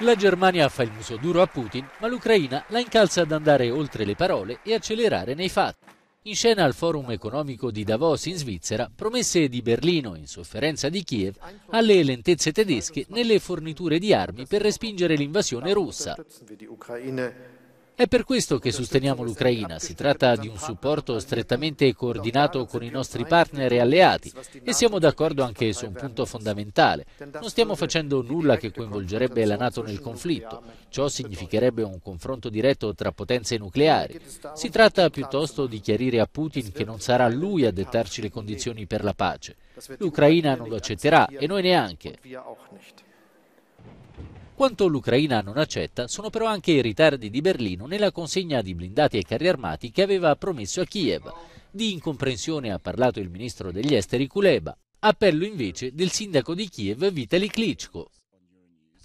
La Germania fa il muso duro a Putin, ma l'Ucraina la incalza ad andare oltre le parole e accelerare nei fatti. In scena al forum economico di Davos in Svizzera, promesse di Berlino, in sofferenza di Kiev, alle lentezze tedesche nelle forniture di armi per respingere l'invasione russa. È per questo che sosteniamo l'Ucraina. Si tratta di un supporto strettamente coordinato con i nostri partner e alleati e siamo d'accordo anche su un punto fondamentale. Non stiamo facendo nulla che coinvolgerebbe la Nato nel conflitto. Ciò significherebbe un confronto diretto tra potenze nucleari. Si tratta piuttosto di chiarire a Putin che non sarà lui a dettarci le condizioni per la pace. L'Ucraina non lo accetterà e noi neanche. Quanto l'Ucraina non accetta sono però anche i ritardi di Berlino nella consegna di blindati e carri armati che aveva promesso a Kiev. Di incomprensione ha parlato il ministro degli esteri Kuleba. Appello invece del sindaco di Kiev Vitali Klitschko.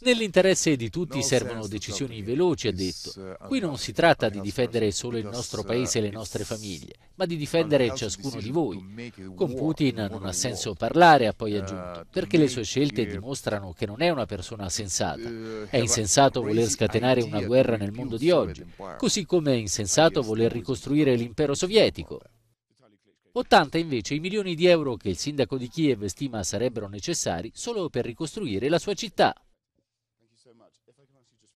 Nell'interesse di tutti servono decisioni veloci, ha detto. Eh, Qui non si tratta di difendere solo il nostro paese e le nostre famiglie, ma di difendere ciascuno di voi. Con Putin non ha senso parlare, ha poi eh, aggiunto, perché le sue scelte dimostrano che non è una persona eh, sensata. È insensato voler scatenare una guerra nel mondo di oggi, così come è insensato voler ricostruire l'impero sovietico. 80 invece i milioni di euro che il sindaco di Kiev stima sarebbero necessari solo per ricostruire la sua città.